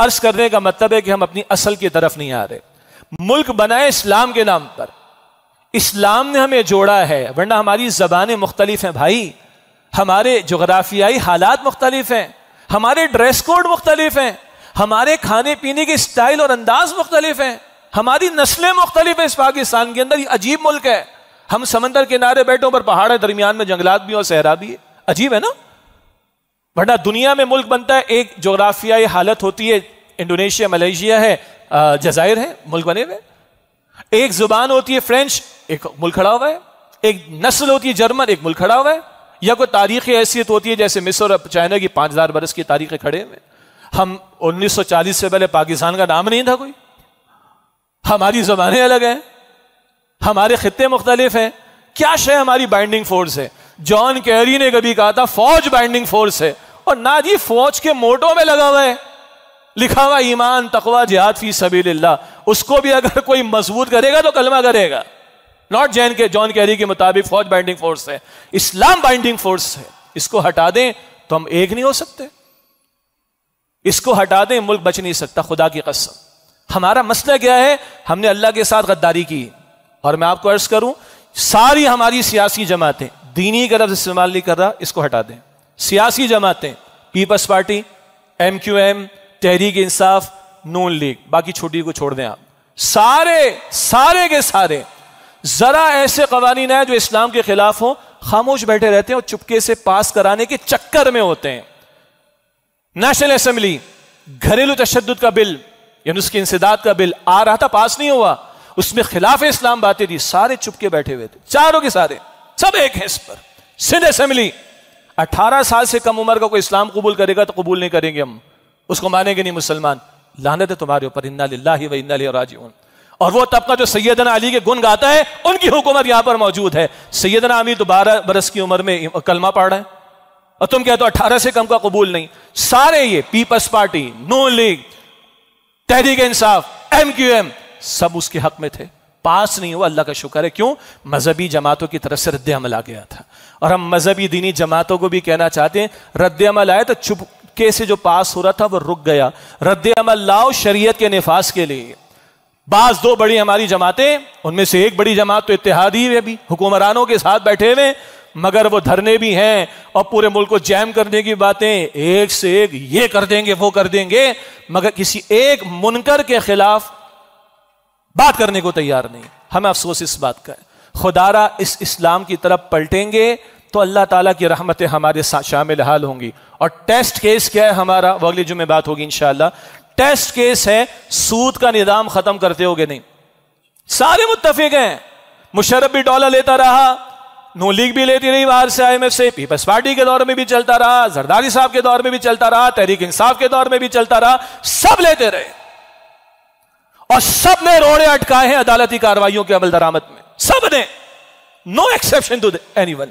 अर्ज करने का मतलब है कि हम अपनी असल की तरफ नहीं आ रहे मुल्क बनाए इस्लाम के नाम पर इस्लाम ने हमें जोड़ा है वरना हमारी जबानें मुख्तलिफ हैं भाई हमारे जोग्राफियाई हालात मुख्तलिफ हैं हमारे ड्रेस कोड मुख्तलिफ हैं हमारे खाने पीने के स्टाइल और अंदाज मुख्तलिफ हैं हमारी नस्लें मुख्तलिफ हैं इस पाकिस्तान के अंदर ये अजीब मुल्क है हम समंदर किनारे बैठे पर पहाड़ है दरमियान में जंगलात भी और सहरा भी है अजीब है ना वरना दुनिया में मुल्क बनता है एक जोग्राफियाई हालत होती है इंडोनेशिया मलेशिया है जजायर है मुल्क बने हुए एक जुबान होती है फ्रेंच एक मुल्क खड़ा हुआ है एक नस्ल होती है जर्मन एक मुल्क खड़ा हुआ है या कोई तारीखी हैसियत होती है जैसे मिस्र और चाइना की पांच हजार बरस की तारीखें खड़े हुए हम 1940 से पहले पाकिस्तान का नाम नहीं था कोई हमारी जबानें अलग हैं हमारे खत्ते मुख्तलिफ हैं क्या शय हमारी बाइंडिंग फोर्स है जॉन कैरी ने कभी कहा था फौज बाइंडिंग फोर्स है और ना जी फौज के मोटो में लगा हुआ है लिखा हुआ ईमान तकवा जिहाद फी सबी उसको भी अगर कोई मजबूत करेगा तो कलमा करेगा नॉट जैन के जॉन कैरी के मुताबिक फौज बाइंडिंग फोर्स है इस्लाम बाइंडिंग फोर्स है इसको हटा दें तो हम एक नहीं हो सकते इसको हटा दें मुल्क बच नहीं सकता खुदा की कसम हमारा मसला क्या है हमने अल्लाह के साथ गद्दारी की और मैं आपको अर्ज करूं सारी हमारी सियासी जमातें दीनी गरब इस्तेमाल नहीं कर रहा इसको हटा दें सियासी जमातें People's party M Q M Tehreek Insaf Noon league बाकी छोटी को छोड़ दें आप सारे सारे के सारे जरा ऐसे कवानीन है जो इस्लाम के खिलाफ हो खामोश बैठे रहते हैं और चुपके से पास कराने के चक्कर में होते हैं नेशनल असेंबली घरेलू तशद का बिल यानी उसकी इंसदाद का बिल आ रहा था पास नहीं हुआ उसमें खिलाफ इस्लाम बातें थी सारे चुपके बैठे हुए थे चारों के सारे सब एक है इस पर सिंध असेंबली अठारह साल से कम उम्र का कोई इस्लाम कबूल करेगा तो कबूल नहीं करेंगे हम उसको मानेंगे नहीं मुसलमान लानत है तुम्हारे ऊपर इन्ना व इन्ना और वो तबका जो सैदना अली के गुन गाता है उनकी हुकूमत यहां पर मौजूद है सैदना अमीर तो बारह बरस की उम्र में कलमा पढ़ रहे है और तुम कहते हो अठारह से कम का कबूल नहीं सारे ये People's party Noon league Tehreek Insaf M Q M सब उसके हक में थे पास नहीं हुआ अल्लाह का शुक्र है क्यों मजहबी जमातों की तरफ से रद्द अमल आ गया था और हम मजहबी दीनी जमातों को भी कहना चाहते हैं रद्द अमल आए तो चुपके से जो पास हो रहा था वो रुक गया रद्द अमल लाओ शरीयत के नफाज के लिए बास दो बड़ी हमारी जमातें उनमें से एक बड़ी जमात तो इतिहादी है भी हुक्मरानों के साथ बैठे हुए मगर वो धरने भी हैं और पूरे मुल्क को जैम करने की बातें एक से एक ये कर देंगे वो कर देंगे मगर किसी एक मुनकर के खिलाफ बात करने को तैयार नहीं हमें अफसोस इस बात का है खुदारा इस इस्लाम की तरफ पलटेंगे तो अल्लाह ताला की रहमतें हमारे साथ शामिल हाल होंगी और टेस्ट केस क्या है हमारा वो अगली जुम्मे बात होगी इनशाला टेस्ट केस है सूद का निज़ाम ख़त्म करते हो नहीं सारे मुतफिक हैं मुशरफ भी डॉलर लेता रहा नो लीग भी लेती रही बाहर से आई एम एफ से पीपल्स पार्टी के दौर में भी चलता रहा जरदारी साहब के दौर में भी चलता रहा तहरीक इंसाफ के दौर में भी चलता रहा सब लेते रहे और सब ने रोड़े अटकाए हैं अदालती कार्रवाइयों के अमल दरामद में सब ने no exception to anyone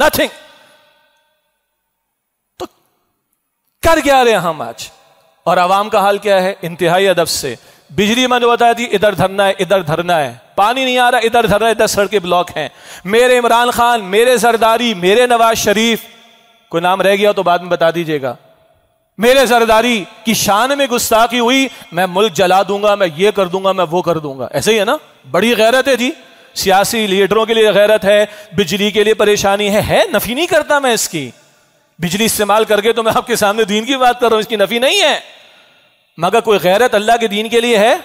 nothing तो कर क्या रहे हम आज और आवाम का हाल क्या है इंतहाई अदब से बिजली मैंने बताया थी इधर धरना है इधर धरना है पानी नहीं आ रहा इधर धरना इधर सड़के ब्लॉक हैं मेरे इमरान खान मेरे सरदारी मेरे नवाज शरीफ कोई नाम रह गया तो बाद में बता दीजिएगा मेरे सरदारी की शान में गुस्ताखी हुई मैं मुल्क जला दूंगा मैं ये कर दूंगा मैं वो कर दूंगा ऐसे ही है ना बड़ी गैरत है जी सियासी लीडरों के लिए गैरत है बिजली के लिए परेशानी है है नफी नहीं करता मैं इसकी बिजली इस्तेमाल करके तो मैं आपके सामने दीन की बात कर रहा हूं इसकी नफी नहीं है मगर कोई गैरत अल्लाह के दीन के लिए है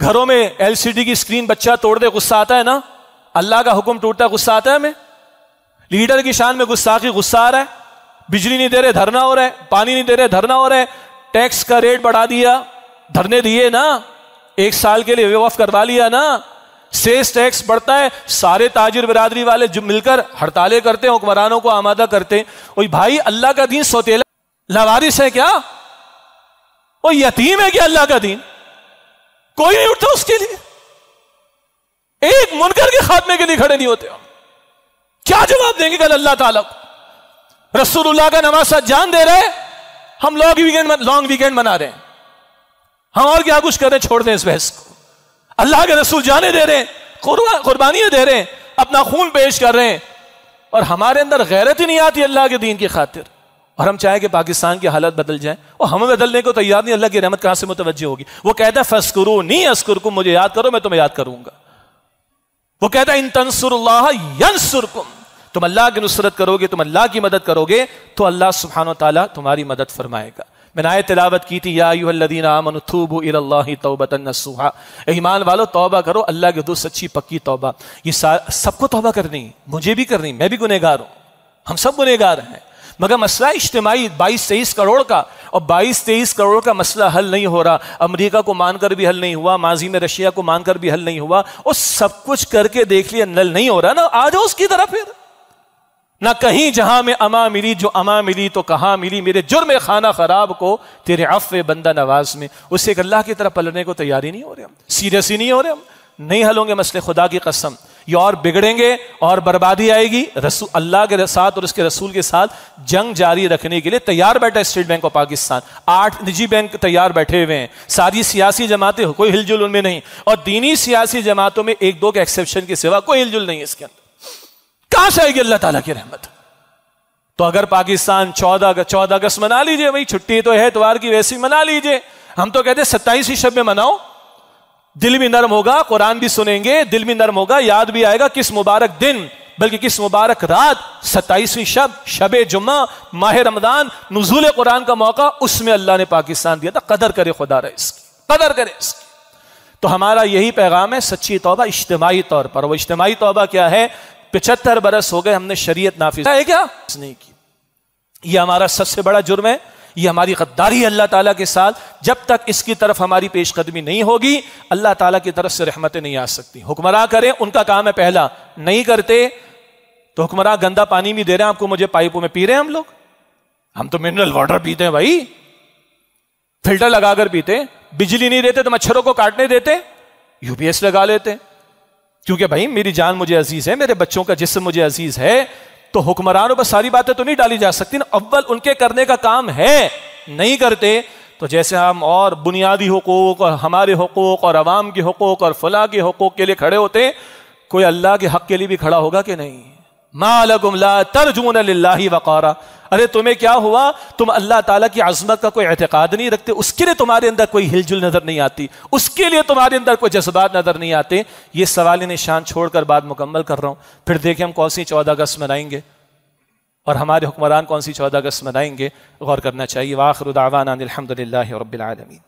घरों में एलसीडी की स्क्रीन बच्चा तोड़ दे गुस्सा आता है ना अल्लाह का हुक्म टूटता गुस्सा आता है हमें लीडर की शान में गुस्सा की गुस्सा आ रहा है बिजली नहीं दे रहे धरना हो रहा है पानी नहीं दे रहे धरना हो रहा है टैक्स का रेट बढ़ा दिया धरने दिए ना एक साल के लिए वे ऑफ करवा लिया ना सेस टैक्स बढ़ता है सारे ताजिर बिरादरी वाले जो मिलकर हड़तालें करते हैं हुक्मरानों को आमादा करते हैं वही भाई अल्लाह का दीन सोतेला लवारिस है क्या वो यतीम है क्या अल्लाह का दीन कोई नहीं उठता उसके लिए एक मुनकर के खात्मे के लिए खड़े नहीं होते क्या जवाब देंगे कल अल्लाह ताला को रसूलुल्लाह का नमाज जान दे रहे हम लॉन्ग वीकेंड लॉन्ग वीकेंड मना रहे हैं हम और क्या कुछ कर रहे छोड़ दें इस बहस को अल्लाह के रसूल जाने दे रहे हैं कुर्बानियां दे रहे हैं अपना खून पेश कर रहे हैं और हमारे अंदर गैरत ही नहीं आती अल्लाह के दीन की खातिर और हम चाहें कि पाकिस्तान की हालत बदल जाए और हमें बदलने को तैयार नहीं अल्लाह की रहमत कहां से मुतवजह होगी वो कहता है फस्कुरु नहीं अस्कुरकुम मुझे याद करो मैं तुम्हें याद करूंगा वो कहता है इन तनसुर यंसुरकुम तुम अल्लाह की नुसरत करोगे तुम अल्लाह की मदद करोगे तो अल्लाह सुबहान तला तुम्हारी मदद फरमाएगा मैंने तिलावत की थी याबतनसूहा ईमान वालो तोबा करो अल्लाह के दो सच्ची पक्की तोबा ये सबको तोबा करनी मुझे भी करनी मैं भी गुनहगार हूँ हम सब गुनहगार हैं मगर मसला इज्तमाही बाईस तेईस करोड़ का और बाईस तेईस करोड़ का मसला हल नहीं हो रहा अमरीका को मानकर भी हल नहीं हुआ माजी में रशिया को मानकर भी हल नहीं हुआ और सब कुछ करके देख लिया नल नहीं हो रहा ना आ जाओ उसकी तरफ फिर ना कहीं जहां में अमा मिली जो अमा मिली तो कहाँ मिली मेरे जुर्म खाना खराब को तेरे अफ बंदा नवाज में उससे एक अल्लाह की तरफ पलने को तैयारी नहीं हो रहे हम सीरियस ही नहीं हो रहे हम नहीं हल होंगे मसले खुदा की कसम ये और बिगड़ेंगे और बर्बादी आएगी रसूल अल्लाह के साथ और उसके रसूल के साथ जंग जारी रखने के लिए तैयार बैठा स्टेट बैंक ऑफ पाकिस्तान आठ निजी बैंक तैयार बैठे हुए हैं सारी सियासी जमातें कोई हिलजुल उनमें नहीं और दीनी सियासी जमातों में एक दो के एक्सेप्शन के सिवा कोई हिलजुल नहीं है इसके अंदर कहां से आएगी अल्लाह ताला की रहमत तो अगर पाकिस्तान चौदह अगस्त चौदह अगस्त मना लीजिए भाई छुट्टी तो है इतवार की वैसी मना लीजिए हम तो कहते हैं सत्ताईस ही शब में मनाओ दिल भी नरम होगा कुरान भी सुनेंगे दिल भी नरम होगा याद भी आएगा किस मुबारक दिन बल्कि किस मुबारक रात सत्ताईसवीं शब शब जुम्मा माह रमदान नजूल कुरान का मौका उसमें अल्लाह ने पाकिस्तान दिया था कदर करे खुदा रहे इसकी कदर करे इसकी तो हमारा यही पैगाम है सच्ची तौबा इज्तमाही तौर पर वो इज्तमाही तौबा क्या है पिछहत्तर बरस हो गए हमने शरीयत नाफिज है क्या नहीं की यह हमारा सबसे बड़ा जुर्म है ये हमारी गद्दारी अल्लाह ताला के साथ जब तक इसकी तरफ हमारी पेशकदमी नहीं होगी अल्लाह ताला की तरफ से रहमतें नहीं आ सकती हुक्मरा करें उनका काम है पहला नहीं करते तो हुक्मरा गंदा पानी भी दे रहे हैं आपको मुझे पाइपों में पी रहे हैं हम लोग हम तो मिनरल वाटर पीते हैं भाई फिल्टर लगाकर पीते बिजली नहीं देते तो मच्छरों को काटने देते यूपीएस लगा लेते क्योंकि भाई मेरी जान मुझे अजीज है मेरे बच्चों का जिसम मुझे अजीज है तो हुक्मरानों पर सारी बातें तो नहीं डाली जा सकती ना अव्वल उनके करने का काम है नहीं करते तो जैसे हम और बुनियादी हकूक और हमारे हकूक और आवाम के हकूक और फला के हकूक के लिए खड़े होते कोई अल्लाह के हक के लिए भी खड़ा होगा कि नहीं तरजून लाही वक़ारा अरे तुम्हें क्या हुआ तुम अल्लाह ताला की अजमत का कोई एतकाद नहीं रखते उसके लिए तुम्हारे अंदर कोई हिलजुल नज़र नहीं आती उसके लिए तुम्हारे अंदर कोई जज्बात नज़र नहीं आते ये सवाल निशान छोड़कर बात मुकम्मल कर रहा हूँ फिर देखें हम कौन सी चौदह अगस्त मनाएंगे और हमारे हुक्मरान कौन सी चौदह अगस्त मनाएंगे गौर करना चाहिए वाखरुदावान अलहमदिल्ला